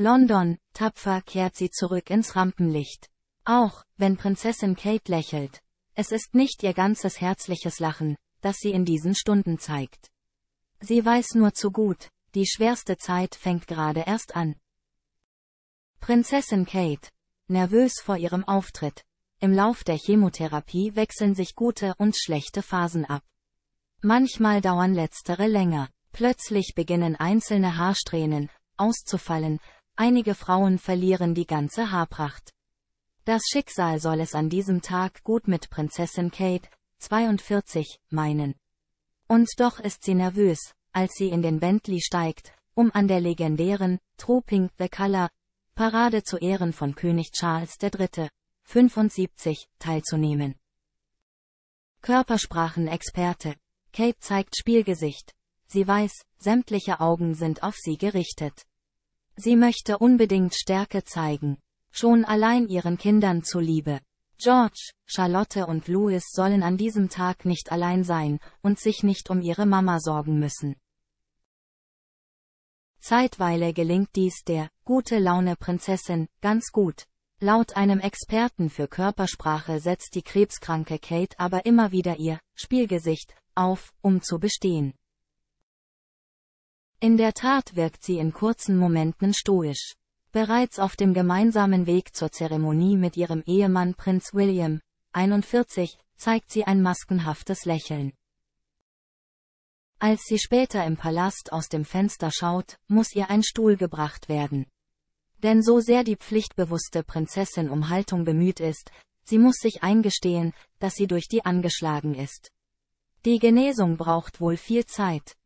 London, tapfer kehrt sie zurück ins Rampenlicht. Auch, wenn Prinzessin Kate lächelt. Es ist nicht ihr ganzes herzliches Lachen, das sie in diesen Stunden zeigt. Sie weiß nur zu gut, die schwerste Zeit fängt gerade erst an. Prinzessin Kate. Nervös vor ihrem Auftritt. Im Lauf der Chemotherapie wechseln sich gute und schlechte Phasen ab. Manchmal dauern letztere länger. Plötzlich beginnen einzelne Haarsträhnen auszufallen, Einige Frauen verlieren die ganze Haarpracht. Das Schicksal soll es an diesem Tag gut mit Prinzessin Kate, 42, meinen. Und doch ist sie nervös, als sie in den Bentley steigt, um an der legendären, Trooping the Color, Parade zu Ehren von König Charles III. 75, teilzunehmen. Körpersprachenexperte. Kate zeigt Spielgesicht. Sie weiß, sämtliche Augen sind auf sie gerichtet. Sie möchte unbedingt Stärke zeigen. Schon allein ihren Kindern zuliebe. George, Charlotte und Louis sollen an diesem Tag nicht allein sein und sich nicht um ihre Mama sorgen müssen. Zeitweile gelingt dies der gute Laune Prinzessin ganz gut. Laut einem Experten für Körpersprache setzt die krebskranke Kate aber immer wieder ihr Spielgesicht auf, um zu bestehen. In der Tat wirkt sie in kurzen Momenten stoisch. Bereits auf dem gemeinsamen Weg zur Zeremonie mit ihrem Ehemann Prinz William, 41, zeigt sie ein maskenhaftes Lächeln. Als sie später im Palast aus dem Fenster schaut, muss ihr ein Stuhl gebracht werden. Denn so sehr die pflichtbewusste Prinzessin um Haltung bemüht ist, sie muss sich eingestehen, dass sie durch die angeschlagen ist. Die Genesung braucht wohl viel Zeit.